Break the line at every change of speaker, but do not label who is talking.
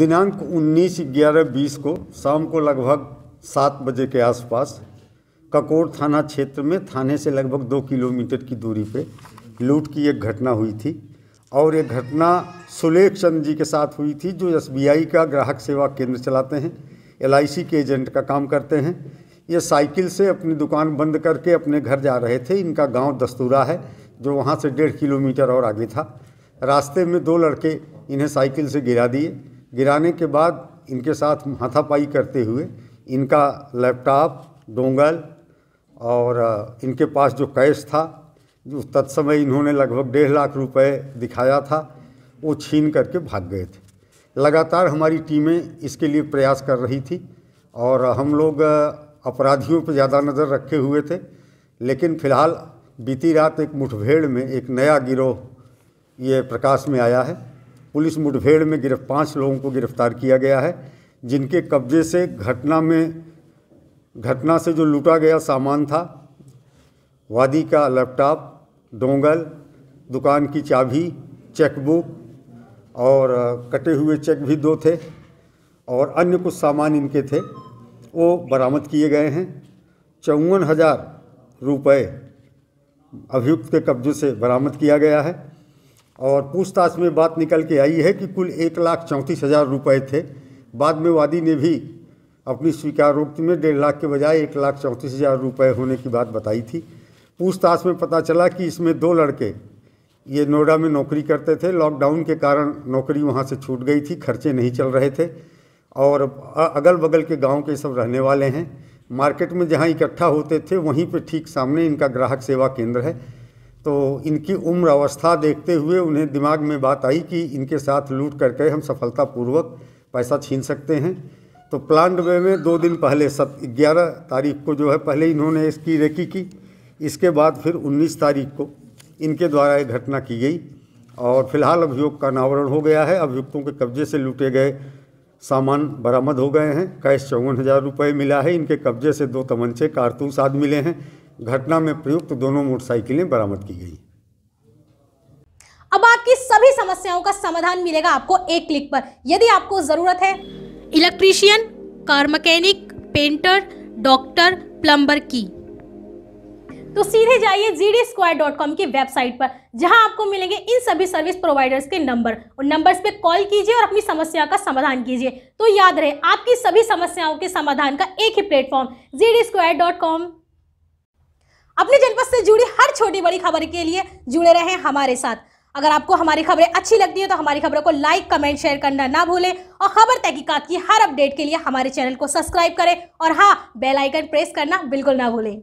दिनांक उन्नीस ग्यारह बीस को शाम को लगभग सात बजे के आसपास ककोर थाना क्षेत्र में थाने से लगभग दो किलोमीटर की दूरी पे लूट की एक घटना हुई थी और ये घटना सुलेख चंद जी के साथ हुई थी जो एसबीआई का ग्राहक सेवा केंद्र चलाते हैं एलआईसी के एजेंट का काम करते हैं ये साइकिल से अपनी दुकान बंद करके अपने घर जा रहे थे इनका गांव दस्तूरा है जो वहाँ से डेढ़ किलोमीटर और आगे था रास्ते में दो लड़के इन्हें साइकिल से गिरा दिए गिराने के बाद इनके साथ हाथापाई करते हुए इनका लैपटॉप डोंगल और इनके पास जो कैश था जो तत्समय इन्होंने लगभग डेढ़ लाख रुपए दिखाया था वो छीन करके भाग गए थे लगातार हमारी टीमें इसके लिए प्रयास कर रही थी और हम लोग अपराधियों पर ज़्यादा नज़र रखे हुए थे लेकिन फिलहाल बीती रात एक मुठभेड़ में एक नया गिरोह ये प्रकाश में आया है पुलिस मुठभेड़ में गिरफ्त पाँच लोगों को गिरफ्तार किया गया है जिनके कब्जे से घटना में घटना से जो लूटा गया सामान था वादी का लैपटॉप डोंगल दुकान की चाबी चेकबुक और कटे हुए चेक भी दो थे और अन्य कुछ सामान इनके थे वो बरामद किए गए हैं चौवन हज़ार रुपये अभियुक्त के कब्जे से बरामद किया गया है और पूछताछ में बात निकल के आई है कि कुल एक लाख चौंतीस हज़ार रुपये थे बाद में वादी ने भी अपनी स्वीकारोक्ति में डेढ़ लाख के बजाय एक लाख चौंतीस हज़ार रुपये होने की बात बताई थी पूछताछ में पता चला कि इसमें दो लड़के ये नोएडा में नौकरी करते थे लॉकडाउन के कारण नौकरी वहाँ से छूट गई थी खर्चे नहीं चल रहे थे और अगल बगल के गांव के सब रहने वाले हैं मार्केट में जहाँ इकट्ठा होते थे वहीं पर ठीक सामने इनका ग्राहक सेवा केंद्र है तो इनकी उम्र अवस्था देखते हुए उन्हें दिमाग में बात आई कि इनके साथ लूट करके हम सफलतापूर्वक पैसा छीन सकते हैं तो प्लांट वे में दो दिन पहले सत ग्यारह तारीख को जो है पहले इन्होंने इसकी रेकी की इसके बाद फिर उन्नीस तारीख को इनके द्वारा ये घटना की गई और फिलहाल अभियोग का अनावरण हो गया है अभियुक्तों के कब्जे से लूटे गए सामान बरामद हो गए हैं कैश चौवन हज़ार रुपये मिला है इनके कब्जे से दो तमंचे कारतूस आदि मिले हैं घटना में प्रयुक्त दोनों मोटरसाइकिलें बरामद की गई
अब आपकी सभी समस्याओं का समाधान मिलेगा आपको एक क्लिक पर यदि आपको ज़रूरत है electrician car mechanic painter doctor plumber की तो सीधे जाइए जी स्क्वायर डॉट कॉम की वेबसाइट पर जहां आपको मिलेंगे इन सभी सर्विस प्रोवाइडर्स के नंबर और नंबर्स पे कॉल कीजिए और अपनी समस्या का समाधान कीजिए तो याद रहे आपकी सभी समस्याओं के समाधान का एक ही प्लेटफॉर्म जी कॉम अपने जनपद से जुड़ी हर छोटी बड़ी खबर के लिए जुड़े रहे हमारे साथ अगर आपको हमारी खबरें अच्छी लगती है तो हमारी खबरों को लाइक कमेंट शेयर करना ना भूलें और खबर तहकीकात की हर अपडेट के लिए हमारे चैनल को सब्सक्राइब करें और हाँ बेल आइकन प्रेस करना बिल्कुल ना भूलें